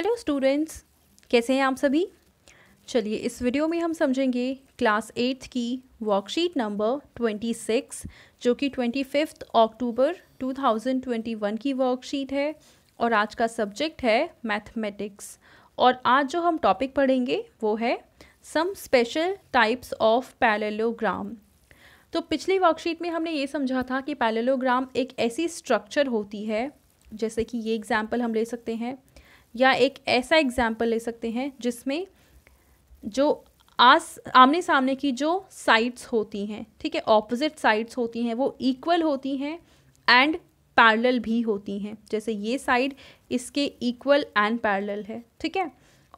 hello students कैसे हैं आप सभी चलिए इस वीडियो में हम समझेंगे क्लास एट्थ की वर्कशीट नंबर ट्वेंटी सिक्स जो कि twenty fifth October two thousand twenty one की वर्कशीट है और आज का सब्जेक्ट है मैथमेटिक्स और आज जो हम टॉपिक पढ़ेंगे वो है some special types of parallelogram तो पिछली वर्कशीट में हमने ये समझा था कि पैलेलोग्राम एक ऐसी स्ट्रक्चर होती है जैसे कि ये एग्जाम्पल हम ले सकते हैं या एक ऐसा एग्ज़ाम्पल ले सकते हैं जिसमें जो आस आमने सामने की जो साइड्स होती हैं ठीक है ऑपोजिट साइड्स होती हैं वो इक्वल होती हैं एंड पैरेलल भी होती हैं जैसे ये साइड इसके इक्वल एंड पैरेलल है ठीक है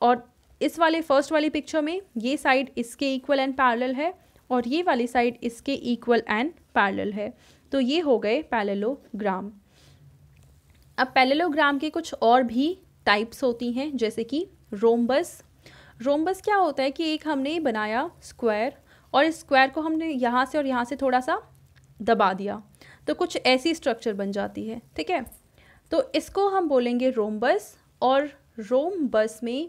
और इस वाले फर्स्ट वाली पिक्चर में ये साइड इसके इक्वल एंड पैरेलल है और ये वाली साइड इसके इक्वल एंड पैरेलल है तो ये हो गए पैलेलोग्राम अब पैलेलोग्राम के कुछ और भी टाइप्स होती हैं जैसे कि रोमबस रोमबस क्या होता है कि एक हमने बनाया स्क्वायर और इस स्क्वायर को हमने यहाँ से और यहाँ से थोड़ा सा दबा दिया तो कुछ ऐसी स्ट्रक्चर बन जाती है ठीक है तो इसको हम बोलेंगे रोमबस और रोमबस में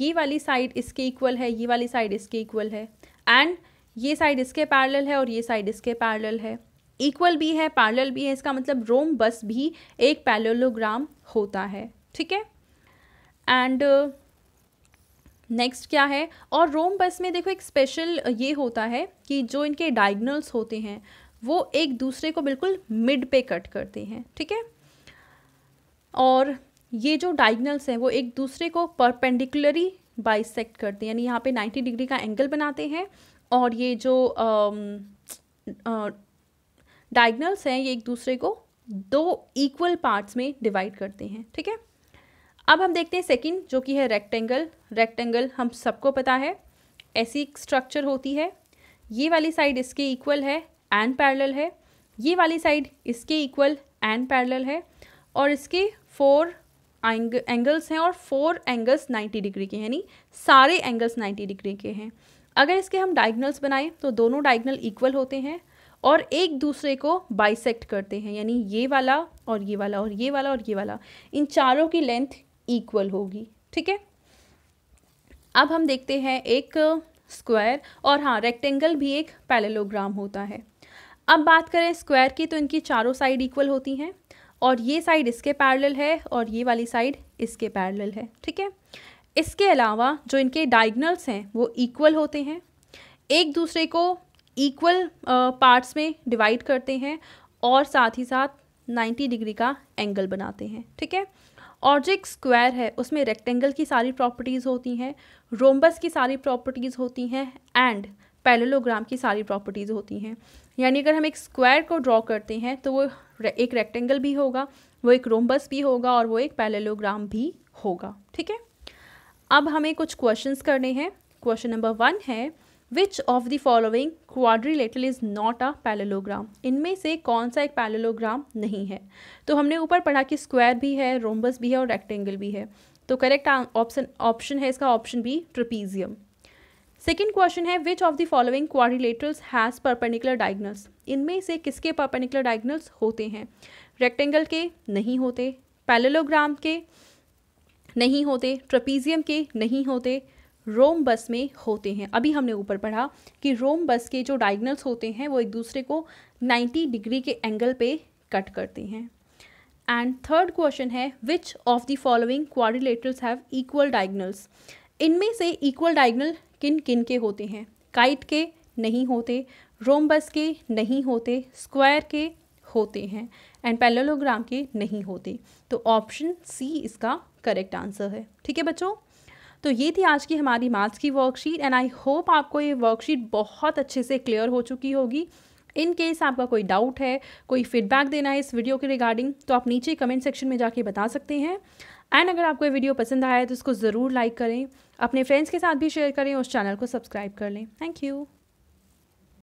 ये वाली साइड इसके इक्वल है ये वाली साइड इसके इक्वल है एंड ये साइड इसके पैरेलल है और ये साइड इसके पैरेलल है इक्वल भी है पैरेलल भी है इसका मतलब रोम बस भी एक पैरेललोग्राम होता है ठीक है एंड नेक्स्ट uh, क्या है और रोम बस में देखो एक स्पेशल uh, ये होता है कि जो इनके डायगनल्स होते हैं वो एक दूसरे को बिल्कुल मिड पे कट करते हैं ठीक है और ये जो डायगनल्स हैं वो एक दूसरे को परपेंडिकुलरी बाइसेक्ट करते हैं यानी यहाँ पे 90 डिग्री का एंगल बनाते हैं और ये जो डायगनल्स um, uh, हैं ये एक दूसरे को दो इक्वल पार्ट्स में डिवाइड करते हैं ठीक है अब हम देखते हैं सेकंड जो कि है रेक्टेंगल रेक्टेंगल हम सबको पता है ऐसी स्ट्रक्चर होती है ये वाली साइड इसके इक्वल है एंड पैरेलल है ये वाली साइड इसके इक्वल एंड पैरेलल है और इसके फोर एंगल्स हैं और फोर एंगल्स 90 डिग्री के हैं यानी सारे एंगल्स 90 डिग्री के हैं अगर इसके हम डायगनल्स बनाएं तो दोनों डायगनल इक्वल होते हैं और एक दूसरे को बाइसेक्ट करते हैं यानी ये वाला और ये वाला और ये वाला और ये वाला इन चारों की लेंथ इक्वल होगी ठीक है अब हम देखते हैं एक स्क्वायर और हाँ रेक्टेंगल भी एक पैरेलोग्राम होता है अब बात करें स्क्वायर की तो इनकी चारों साइड इक्वल होती हैं और ये साइड इसके पैरेलल है और ये वाली साइड इसके पैरेलल है ठीक है इसके अलावा जो इनके डाइगनल्स हैं वो इक्वल होते हैं एक दूसरे को इक्वल पार्ट्स में डिवाइड करते हैं और साथ ही साथ 90 डिग्री का एंगल बनाते हैं ठीक है और जो एक स्क्वायर है उसमें रेक्टेंगल की सारी प्रॉपर्टीज़ होती हैं रोम्बस की सारी प्रॉपर्टीज़ होती हैं एंड पैलेलोग्राम की सारी प्रॉपर्टीज़ होती हैं यानी अगर हम एक स्क्वायर को ड्रॉ करते हैं तो वो एक रेक्टेंगल भी होगा वो एक रोम्बस भी होगा और वो एक पैलेलोग्राम भी होगा ठीक है अब हमें कुछ क्वेश्चंस करने हैं क्वेश्चन नंबर वन है which of the following quadrilateral is not a parallelogram इनमें से कौन सा एक पैलेलोग्राम नहीं है तो हमने ऊपर पढ़ा कि स्क्वायर भी है रोम्बस भी है और रेक्टेंगल भी है तो करेक्ट ऑप्शन ऑप्शन है इसका option B trapezium second question है which of the following quadrilaterals has perpendicular diagonals इनमें से किसके परपेनिकुलर डायगनल्स होते हैं रेक्टेंगल के नहीं होते पैलेलोग्राम के नहीं होते ट्रपीजियम के नहीं होते रोमबस में होते हैं अभी हमने ऊपर पढ़ा कि रोम बस के जो डायगनल्स होते हैं वो एक दूसरे को 90 डिग्री के एंगल पे कट करते हैं एंड थर्ड क्वेश्चन है which of the following quadrilaterals have equal diagonals इनमें से इक्वल डायगनल किन किन के होते हैं काइट के नहीं होते रोमबस के नहीं होते स्क्वायर के होते हैं एंड पैलोलोग्राम के नहीं होते तो ऑप्शन सी इसका करेक्ट आंसर है ठीक है बच्चों तो ये थी आज की हमारी माथ्स की वर्कशीट एंड आई होप आपको ये वर्कशीट बहुत अच्छे से क्लियर हो चुकी होगी इन केस आपका कोई डाउट है कोई फीडबैक देना है इस वीडियो के रिगार्डिंग तो आप नीचे कमेंट सेक्शन में जाके बता सकते हैं एंड अगर आपको ये वीडियो पसंद आया है तो इसको ज़रूर लाइक करें अपने फ्रेंड्स के साथ भी शेयर करें और उस चैनल को सब्सक्राइब कर लें थैंक यू